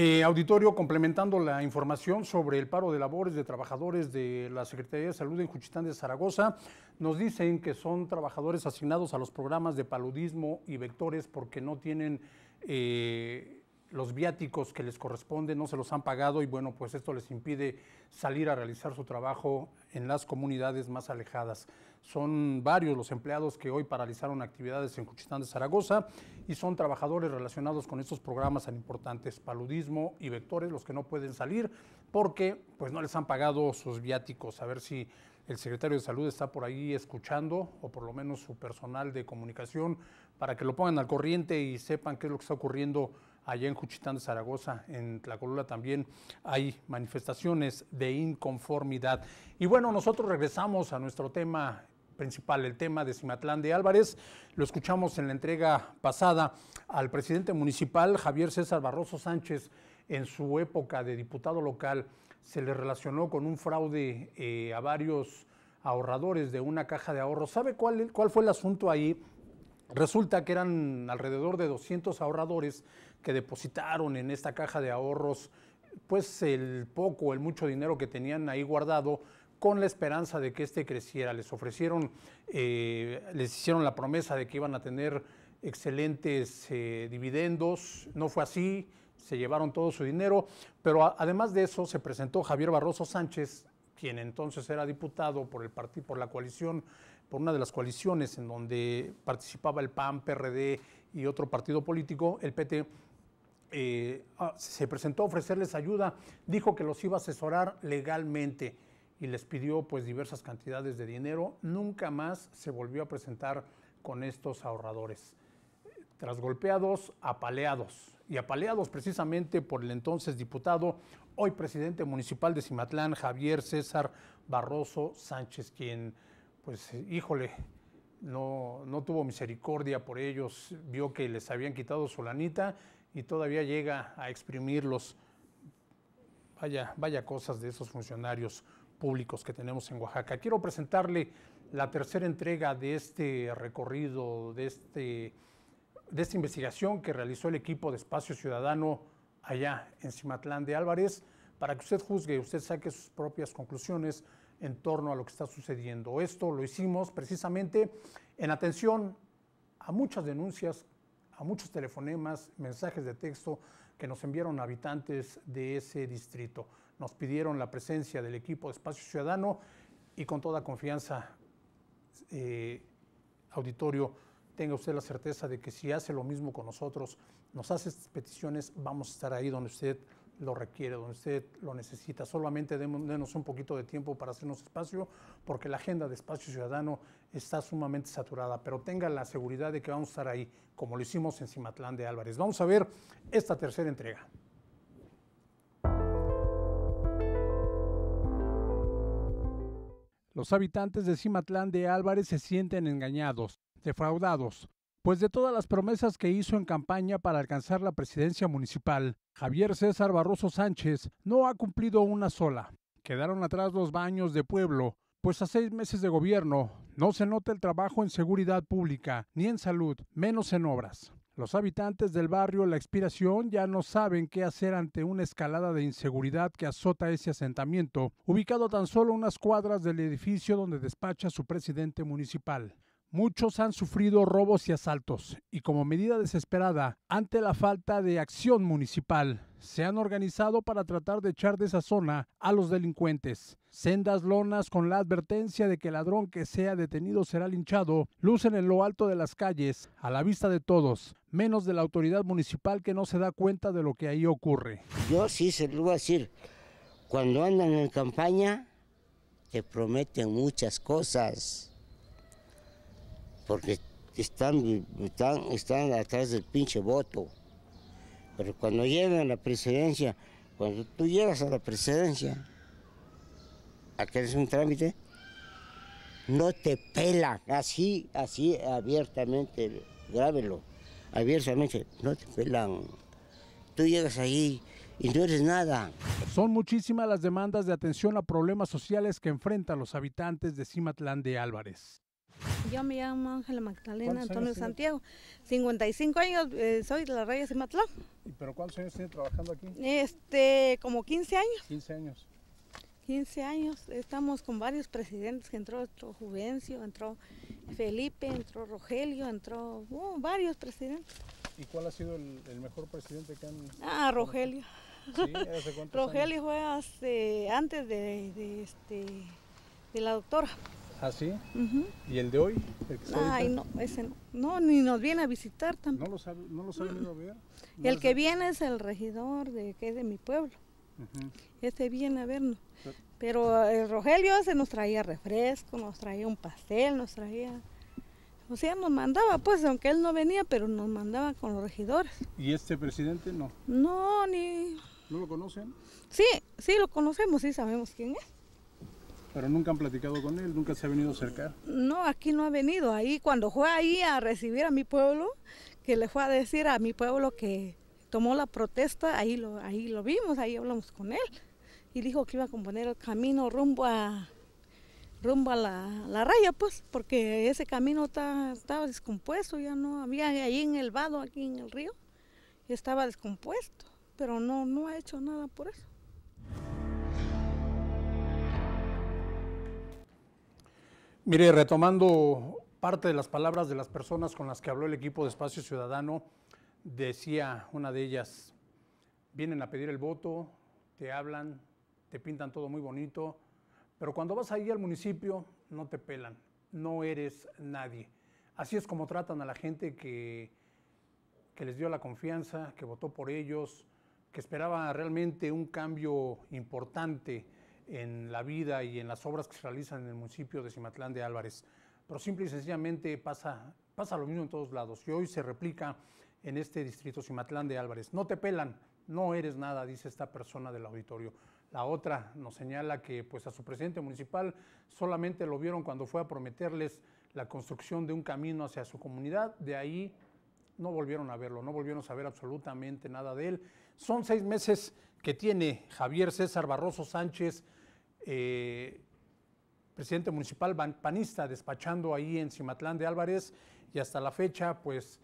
Eh, auditorio, complementando la información sobre el paro de labores de trabajadores de la Secretaría de Salud en Juchitán de Zaragoza, nos dicen que son trabajadores asignados a los programas de paludismo y vectores porque no tienen eh, los viáticos que les corresponden, no se los han pagado y bueno, pues esto les impide salir a realizar su trabajo en las comunidades más alejadas. Son varios los empleados que hoy paralizaron actividades en Cuchitán de Zaragoza y son trabajadores relacionados con estos programas tan importantes, paludismo y vectores, los que no pueden salir porque pues no les han pagado sus viáticos. A ver si el secretario de Salud está por ahí escuchando, o por lo menos su personal de comunicación, para que lo pongan al corriente y sepan qué es lo que está ocurriendo allá en Juchitán de Zaragoza, en Tlacolula también hay manifestaciones de inconformidad. Y bueno, nosotros regresamos a nuestro tema principal, el tema de Cimatlán de Álvarez. Lo escuchamos en la entrega pasada al presidente municipal Javier César Barroso Sánchez en su época de diputado local. Se le relacionó con un fraude eh, a varios ahorradores de una caja de ahorros. ¿Sabe cuál, cuál fue el asunto ahí? Resulta que eran alrededor de 200 ahorradores que depositaron en esta caja de ahorros pues el poco el mucho dinero que tenían ahí guardado con la esperanza de que éste creciera. Les ofrecieron, eh, les hicieron la promesa de que iban a tener excelentes eh, dividendos, no fue así, se llevaron todo su dinero, pero además de eso se presentó Javier Barroso Sánchez, quien entonces era diputado por, el partido, por la coalición por una de las coaliciones en donde participaba el PAN, PRD y otro partido político, el PT eh, ah, se presentó a ofrecerles ayuda, dijo que los iba a asesorar legalmente y les pidió pues diversas cantidades de dinero. Nunca más se volvió a presentar con estos ahorradores. Tras golpeados, apaleados. Y apaleados precisamente por el entonces diputado, hoy presidente municipal de Cimatlán, Javier César Barroso Sánchez, quien pues eh, híjole, no, tuvo misericordia por ellos, vio que les habían quitado su lanita y todavía llega a exprimirlos. Vaya, vaya cosas de esos funcionarios públicos que tenemos en Oaxaca. Quiero presentarle la tercera entrega de este recorrido, de, este, de esta investigación que realizó el equipo de Espacio Ciudadano allá en Cimatlán de Álvarez, para que usted juzgue, usted saque sus propias conclusiones en torno a lo que está sucediendo. Esto lo hicimos precisamente en atención a muchas denuncias, a muchos telefonemas, mensajes de texto que nos enviaron habitantes de ese distrito. Nos pidieron la presencia del equipo de Espacio Ciudadano y con toda confianza, eh, auditorio, tenga usted la certeza de que si hace lo mismo con nosotros, nos hace peticiones, vamos a estar ahí donde usted lo requiere, donde usted lo necesita. Solamente denos un poquito de tiempo para hacernos espacio, porque la agenda de espacio ciudadano está sumamente saturada, pero tenga la seguridad de que vamos a estar ahí, como lo hicimos en Cimatlán de Álvarez. Vamos a ver esta tercera entrega. Los habitantes de Cimatlán de Álvarez se sienten engañados, defraudados, pues de todas las promesas que hizo en campaña para alcanzar la presidencia municipal, Javier César Barroso Sánchez no ha cumplido una sola. Quedaron atrás los baños de pueblo, pues a seis meses de gobierno no se nota el trabajo en seguridad pública, ni en salud, menos en obras. Los habitantes del barrio La Expiración ya no saben qué hacer ante una escalada de inseguridad que azota ese asentamiento, ubicado tan solo unas cuadras del edificio donde despacha su presidente municipal. Muchos han sufrido robos y asaltos y como medida desesperada ante la falta de acción municipal, se han organizado para tratar de echar de esa zona a los delincuentes. Sendas lonas con la advertencia de que el ladrón que sea detenido será linchado lucen en lo alto de las calles, a la vista de todos, menos de la autoridad municipal que no se da cuenta de lo que ahí ocurre. Yo sí se lo voy a decir, cuando andan en campaña te prometen muchas cosas porque están, están, atrás del pinche voto. Pero cuando llegan a la presidencia, cuando tú llegas a la presidencia, aquel eres un trámite, no te pela, así, así abiertamente, grábelo, abiertamente, no te pelan. Tú llegas ahí y no eres nada. Son muchísimas las demandas de atención a problemas sociales que enfrentan los habitantes de Cimatlán de Álvarez. Yo me llamo Ángela Magdalena Antonio Santiago, 55 años, eh, soy de la Raya Matlán. ¿Y pero cuántos años tiene trabajando aquí? Este, como 15 años. 15 años. 15 años, estamos con varios presidentes que entró, entró Juvencio, entró Felipe, entró Rogelio, entró uh, varios presidentes. ¿Y cuál ha sido el, mejor presidente que han...? Ah, Rogelio. Sí, Rogelio fue antes de, este, de la doctora. ¿Ah, sí? ¿Y el de hoy? Ay, no, ese no. No, ni nos viene a visitar tampoco. ¿No lo sabe? no lo sabe? Mm. ver? el que viene es el regidor de, que de mi pueblo. Este viene a vernos. Pero eh, Rogelio se nos traía refresco, nos traía un pastel, nos traía... O sea, nos mandaba, pues, aunque él no venía, pero nos mandaba con los regidores. ¿Y este presidente no? No, ni... ¿No lo conocen? Sí, sí, lo conocemos, sí sabemos quién es. Pero nunca han platicado con él, nunca se ha venido a acercar. No, aquí no ha venido. Ahí cuando fue ahí a recibir a mi pueblo, que le fue a decir a mi pueblo que tomó la protesta, ahí lo, ahí lo vimos, ahí hablamos con él. Y dijo que iba a componer el camino rumbo a rumbo a la, raya, pues, porque ese camino estaba descompuesto, ya no había ahí en el vado, aquí en el río, y estaba descompuesto, pero no, no ha hecho nada por eso. Mire, retomando parte de las palabras de las personas con las que habló el equipo de Espacio Ciudadano, decía una de ellas, vienen a pedir el voto, te hablan, te pintan todo muy bonito, pero cuando vas ahí al municipio no te pelan, no eres nadie. Así es como tratan a la gente que, que les dio la confianza, que votó por ellos, que esperaba realmente un cambio importante en la vida y en las obras que se realizan en el municipio de Cimatlán de Álvarez. Pero simple y sencillamente pasa, pasa lo mismo en todos lados y hoy se replica en este distrito Cimatlán de Álvarez. No te pelan, no eres nada, dice esta persona del auditorio. La otra nos señala que pues a su presidente municipal solamente lo vieron cuando fue a prometerles la construcción de un camino hacia su comunidad, de ahí no volvieron a verlo, no volvieron a saber absolutamente nada de él. Son seis meses que tiene Javier César Barroso Sánchez eh, presidente municipal panista despachando ahí en Cimatlán de Álvarez y hasta la fecha pues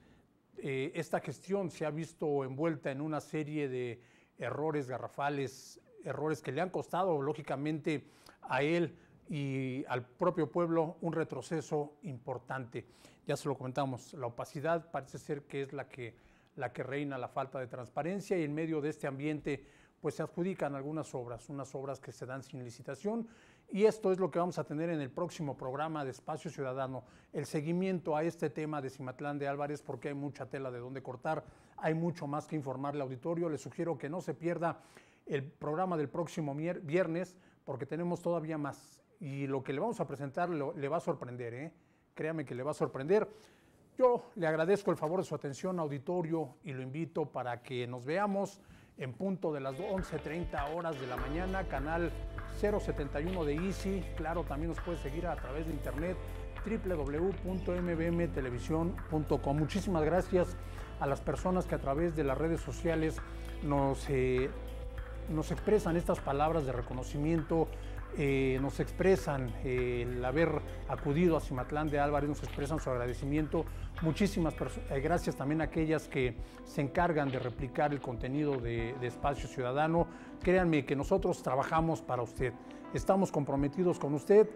eh, esta gestión se ha visto envuelta en una serie de errores garrafales, errores que le han costado lógicamente a él y al propio pueblo un retroceso importante. Ya se lo comentamos, la opacidad parece ser que es la que, la que reina, la falta de transparencia y en medio de este ambiente pues se adjudican algunas obras, unas obras que se dan sin licitación y esto es lo que vamos a tener en el próximo programa de Espacio Ciudadano, el seguimiento a este tema de Cimatlán de Álvarez porque hay mucha tela de dónde cortar, hay mucho más que informarle al auditorio, le sugiero que no se pierda el programa del próximo viernes porque tenemos todavía más y lo que le vamos a presentar le va a sorprender, ¿eh? créame que le va a sorprender. Yo le agradezco el favor de su atención, auditorio, y lo invito para que nos veamos en punto de las 11.30 horas de la mañana, canal 071 de Easy. Claro, también nos puede seguir a través de internet www.mbmtelevisión.com. Muchísimas gracias a las personas que a través de las redes sociales nos eh, expresan estas palabras de reconocimiento, eh, nos expresan eh, el haber acudido a Cimatlán de Álvarez, nos expresan su agradecimiento. Muchísimas eh, gracias también a aquellas que se encargan de replicar el contenido de, de Espacio Ciudadano. Créanme que nosotros trabajamos para usted, estamos comprometidos con usted,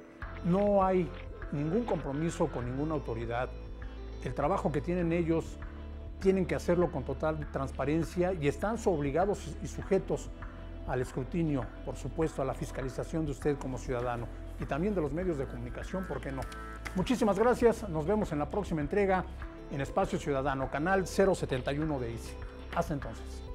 no hay ningún compromiso con ninguna autoridad. El trabajo que tienen ellos tienen que hacerlo con total transparencia y están obligados y sujetos al escrutinio, por supuesto, a la fiscalización de usted como ciudadano y también de los medios de comunicación, ¿por qué no? Muchísimas gracias, nos vemos en la próxima entrega en Espacio Ciudadano, canal 071 de ICI. Hasta entonces.